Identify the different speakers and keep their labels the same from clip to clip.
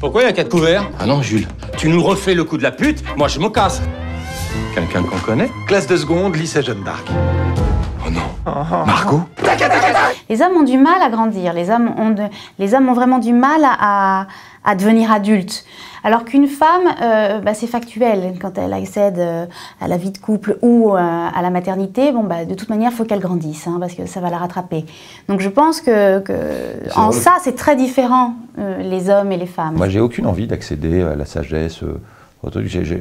Speaker 1: Pourquoi il y a quatre couverts Ah non, Jules. Tu nous refais le coup de la pute, moi je me casse. Quelqu'un qu'on connaît Classe de seconde, lycée Jeanne d'Arc. Oh non. Oh, oh, oh. Margot
Speaker 2: Les hommes ont du mal à grandir, les hommes ont, les hommes ont vraiment du mal à, à devenir adultes. Alors qu'une femme, euh, bah, c'est factuel. Quand elle accède euh, à la vie de couple ou euh, à la maternité, bon, bah, de toute manière, il faut qu'elle grandisse, hein, parce que ça va la rattraper. Donc je pense que, en ça, c'est très différent euh, les hommes et les femmes Moi,
Speaker 1: j'ai aucune envie d'accéder à la sagesse. Euh,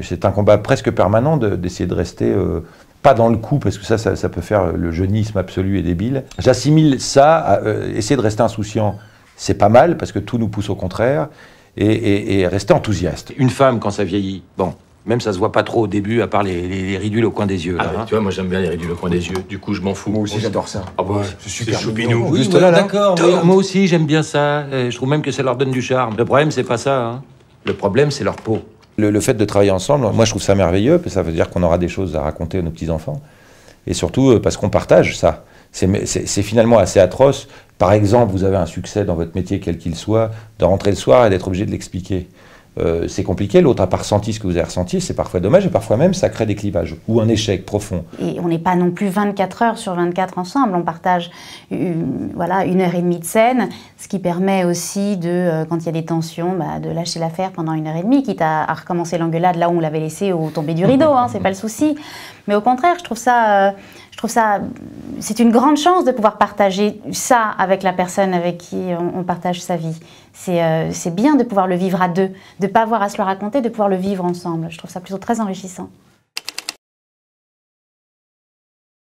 Speaker 1: c'est un combat presque permanent d'essayer de, rester euh, pas dans le coup, parce que ça, ça, peut faire le jeunisme absolu et débile. J'assimile ça à essayer de rester insouciant. C'est pas mal, parce que tout nous pousse au contraire, et rester enthousiaste. Une femme, quand ça vieillit, bon, même ça se voit pas trop au début, à part les, les, ridules au coin des yeux. Ah, hein. Tu vois, moi j'aime bien les ridules au coin des yeux. Du coup, je m'en fous. Moi aussi, j'adore ça. Ah bah ouais, c'est super choupinou. Juste là, d'accord. Moi aussi, j'aime bien ça. Euh, je trouve même que ça leur donne du charme. Le problème, c'est pas ça. Hein. Le problème, c'est leur peau. Le, fait de travailler ensemble, moi, je trouve ça merveilleux. ça veut dire qu'on aura des choses à raconter à nos petits enfants. Et surtout, euh, parce qu'on partage ça. C'est finalement assez atroce. Par exemple, vous avez un succès dans votre métier, quel qu'il soit, de rentrer le soir et d'être obligé de l'expliquer. Euh, c'est compliqué, l'autre a pas ressenti ce que vous avez ressenti, c'est parfois dommage, et parfois même ça crée des clivages ou un échec profond.
Speaker 2: Et on n'est pas non plus 24 heures sur 24 ensemble, on partage une, voilà, une heure et demie de scène, ce qui permet aussi, de, euh, quand il y a des tensions, bah, de lâcher l'affaire pendant une heure et demie, quitte à, recommencer l'engueulade là où on l'avait laissé ou tomber du rideau, hein, c'est pas le souci. Mais au contraire, je trouve ça... Euh, je trouve ça, c'est une grande chance de pouvoir partager ça avec la personne avec qui on, partage sa vie. Euh, c'est bien de pouvoir le vivre à deux, de ne pas avoir à se le raconter, de pouvoir le vivre ensemble. Je trouve ça plutôt très enrichissant.